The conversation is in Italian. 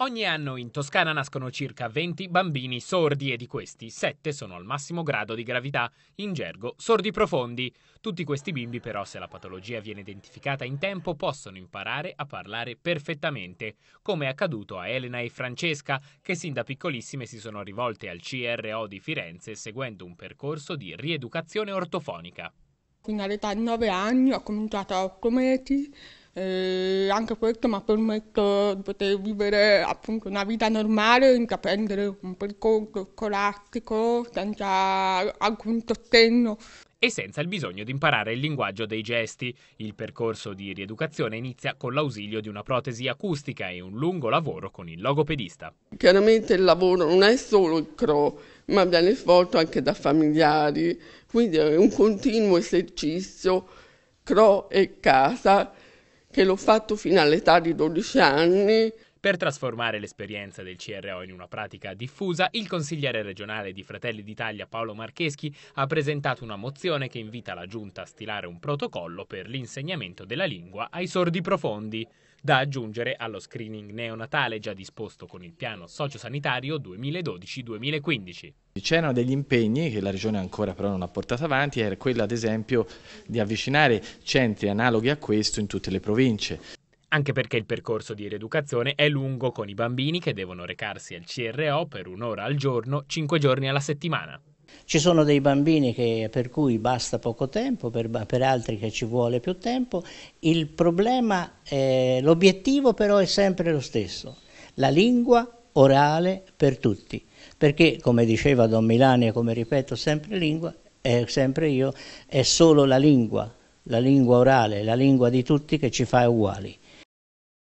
Ogni anno in Toscana nascono circa 20 bambini sordi e di questi 7 sono al massimo grado di gravità, in gergo sordi profondi. Tutti questi bimbi però se la patologia viene identificata in tempo possono imparare a parlare perfettamente, come è accaduto a Elena e Francesca che sin da piccolissime si sono rivolte al CRO di Firenze seguendo un percorso di rieducazione ortofonica. Fino all'età di 9 anni ho cominciato a cometi e eh, anche questo mi ha permesso di poter vivere appunto una vita normale, intraprendere un percorso scolastico senza alcun sostegno e senza il bisogno di imparare il linguaggio dei gesti. Il percorso di rieducazione inizia con l'ausilio di una protesi acustica e un lungo lavoro con il logopedista. Chiaramente il lavoro non è solo il CRO, ma viene svolto anche da familiari, quindi è un continuo esercizio CRO e casa che l'ho fatto fino all'età di 12 anni per trasformare l'esperienza del CRO in una pratica diffusa, il consigliere regionale di Fratelli d'Italia Paolo Marcheschi ha presentato una mozione che invita la Giunta a stilare un protocollo per l'insegnamento della lingua ai sordi profondi, da aggiungere allo screening neonatale già disposto con il piano sociosanitario 2012-2015. C'erano degli impegni che la Regione ancora però non ha portato avanti, era quello ad esempio di avvicinare centri analoghi a questo in tutte le province anche perché il percorso di rieducazione è lungo con i bambini che devono recarsi al CRO per un'ora al giorno, cinque giorni alla settimana. Ci sono dei bambini che, per cui basta poco tempo, per, per, altri che ci vuole più tempo. Il problema, eh, l'obiettivo però è sempre lo stesso, la lingua orale per tutti, perché come diceva Don Milani e come ripeto sempre lingua, è sempre io, è solo la lingua, la lingua orale, la lingua di tutti che ci fa uguali.